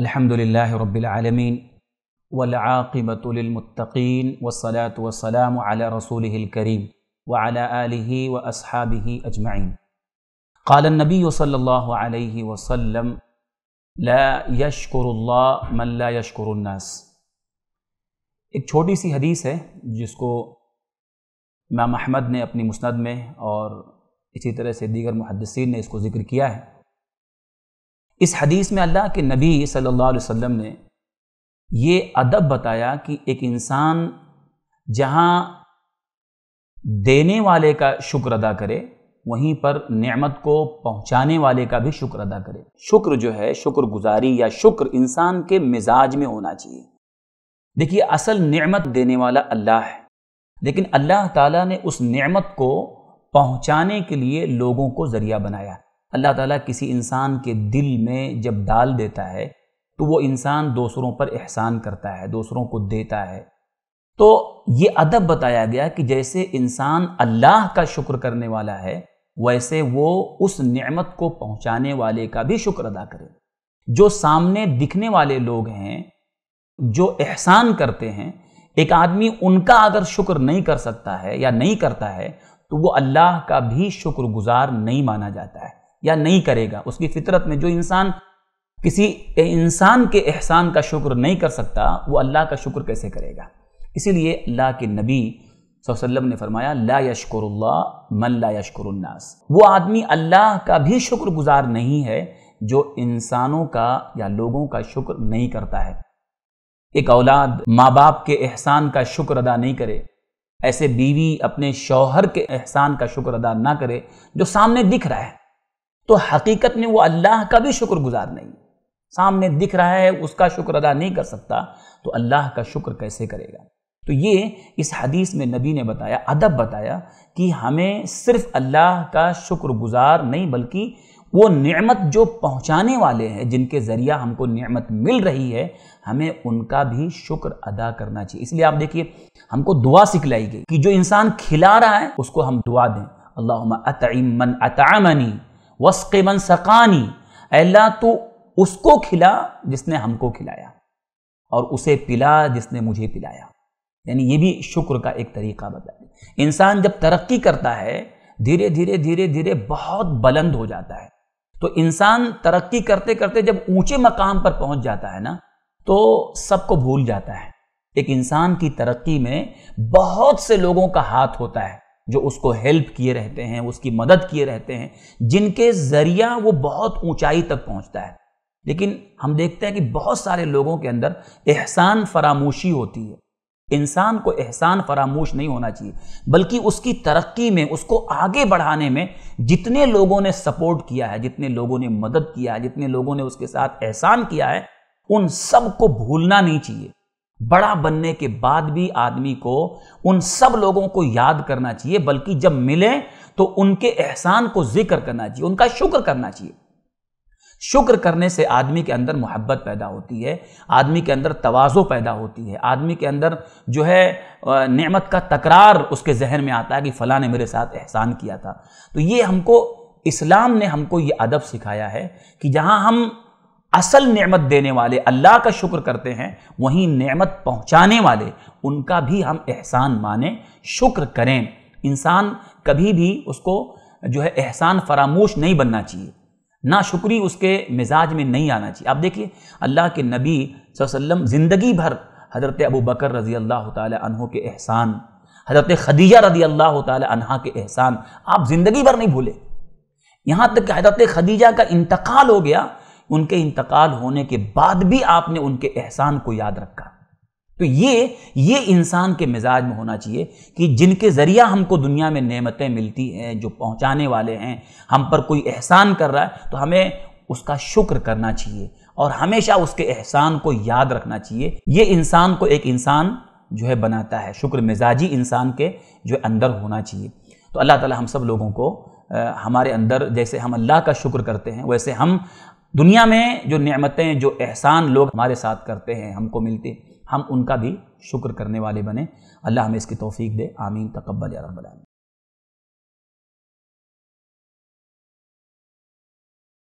अलहमदिल्ला रबालमीन वलाक़िबतमतकीन वसलात वसलाम अला रसूल करीम वला व असहाबि अजमाइन قال النبي صلى الله عليه وسلم لا يشكر الله من لا يشكر الناस एक छोटी सी हदीस है जिसको इमाम अहमद ने अपनी मुस्ंद में और इसी तरह से दीगर मुहदसिन ने इसको ज़िक्र किया है इस हदीस में अल्लाह के नबी सल्लल्लाहु अलैहि वसल्लम ने ये अदब बताया कि एक इंसान जहाँ देने वाले का शुक्र अदा करे वहीं पर नेमत को पहुँचाने वाले का भी शुक्र अदा करे शुक्र जो है शुक्रगुजारी या शुक्र इंसान के मिजाज में होना चाहिए देखिए असल नेमत देने वाला अल्लाह है लेकिन अल्लाह ताला ने उस नेमत को पहुँचाने के लिए लोगों को ज़रिया बनाया अल्लाह ताला किसी इंसान के दिल में जब डाल देता है तो वो इंसान दूसरों पर एहसान करता है दूसरों को देता है तो ये अदब बताया गया कि जैसे इंसान अल्लाह का शुक्र करने वाला है वैसे वो उस नेमत को पहुंचाने वाले का भी शुक्र अदा करे जो सामने दिखने वाले लोग हैं जो एहसान करते हैं एक आदमी उनका अगर शुक्र नहीं कर सकता है या नहीं करता है तो वो अल्लाह का भी शुक्रगुजार नहीं माना जाता है या नहीं करेगा उसकी फितरत में जो इंसान किसी इंसान के एहसान का शुक्र नहीं कर सकता वो अल्लाह का शुक्र कैसे करेगा इसीलिए अल्लाह के नबी वसल्लम ने फरमाया ला यशकर मन ला यशकुरन्नास वो आदमी अल्लाह का भी शुक्रगुजार नहीं है जो इंसानों का या लोगों का शुक्र नहीं करता है एक औलाद माँ बाप के एहसान का शुक्र अदा नहीं करे ऐसे बीवी अपने शौहर के एहसान का शुक्र अदा ना करे जो सामने दिख रहा है तो हकीकत में वो अल्लाह का भी शुक्रगुजार नहीं सामने दिख रहा है उसका शुक्र अदा नहीं कर सकता तो अल्लाह का शुक्र कैसे करेगा तो ये इस हदीस में नबी ने बताया अदब बताया कि हमें सिर्फ अल्लाह का शुक्रगुजार नहीं बल्कि वो नेमत जो पहुंचाने वाले हैं जिनके ज़रिया हमको नेमत मिल रही है हमें उनका भी शुक्र अदा करना चाहिए इसलिए आप देखिए हमको दुआ सिखलाई गई कि जो इंसान खिला रहा है उसको हम दुआ दें अल्लाह अतमन अतामनी वस्कमन सकानी अल्लाह तो उसको खिला जिसने हमको खिलाया और उसे पिला जिसने मुझे पिलाया यानी ये भी शुक्र का एक तरीका बताया इंसान जब तरक्की करता है धीरे धीरे धीरे धीरे बहुत बुलंद हो जाता है तो इंसान तरक्की करते करते जब ऊंचे मकाम पर पहुंच जाता है ना तो सबको भूल जाता है एक इंसान की तरक्की में बहुत से लोगों का हाथ होता है जो उसको हेल्प किए रहते हैं उसकी मदद किए रहते हैं जिनके ज़रिया वो बहुत ऊंचाई तक पहुंचता है लेकिन हम देखते हैं कि बहुत सारे लोगों के अंदर एहसान फरामोशी होती है इंसान को एहसान फरामोश नहीं होना चाहिए बल्कि उसकी तरक्की में उसको आगे बढ़ाने में जितने लोगों ने सपोर्ट किया है जितने लोगों ने मदद किया है जितने लोगों ने उसके साथ एहसान किया है उन सबको भूलना नहीं चाहिए बड़ा बनने के बाद भी आदमी को उन सब लोगों को याद करना चाहिए बल्कि जब मिले तो उनके एहसान को जिक्र करना चाहिए उनका शुक्र करना चाहिए शुक्र करने से आदमी के अंदर मोहब्बत पैदा होती है आदमी के अंदर तवाज़ो पैदा होती है आदमी के अंदर जो है नेमत का तकरार उसके जहन में आता है कि फ़लाँ ने मेरे साथ एहसान किया था तो ये हमको इस्लाम ने हमको ये अदब सिखाया है कि जहाँ हम असल नेमत देने वाले अल्लाह का शुक्र करते हैं वहीं नेमत पहुंचाने वाले उनका भी हम एहसान माने शुक्र करें इंसान कभी भी उसको जो है एहसान फरामोश नहीं बनना चाहिए ना शुक्री उसके मिजाज में नहीं आना चाहिए आप देखिए अल्लाह के नबी वसल्लम ज़िंदगी भर हज़रत अबू बकर रज़ी अल्लाह तहों के एहसान हज़रत खदीजा रज़ी अल्लाह तहा के एहसान आप ज़िंदगी भर नहीं भूले यहाँ तक कि हज़रत खदीजा का इंतकाल हो गया उनके इंतकाल होने के बाद भी आपने उनके एहसान को याद रखा तो ये ये इंसान के मिजाज में होना चाहिए कि जिनके ज़रिया हमको दुनिया में नेमतें मिलती हैं जो पहुंचाने वाले हैं हम पर कोई एहसान कर रहा है तो हमें उसका शुक्र करना चाहिए और हमेशा उसके एहसान को याद रखना चाहिए ये इंसान को एक इंसान जो है बनाता है शुक्र मिजाजी इंसान के जो अंदर होना चाहिए तो अल्लाह ताला हम सब लोगों को हमारे अंदर जैसे हम अल्लाह का शुक्र करते हैं वैसे हम दुनिया में जो नियमतें जो एहसान लोग हमारे साथ करते हैं हमको मिलते हम उनका भी शुक्र करने वाले बने अल्लाह हमें इसकी तोफ़ी दे आमीन तकबल बनाए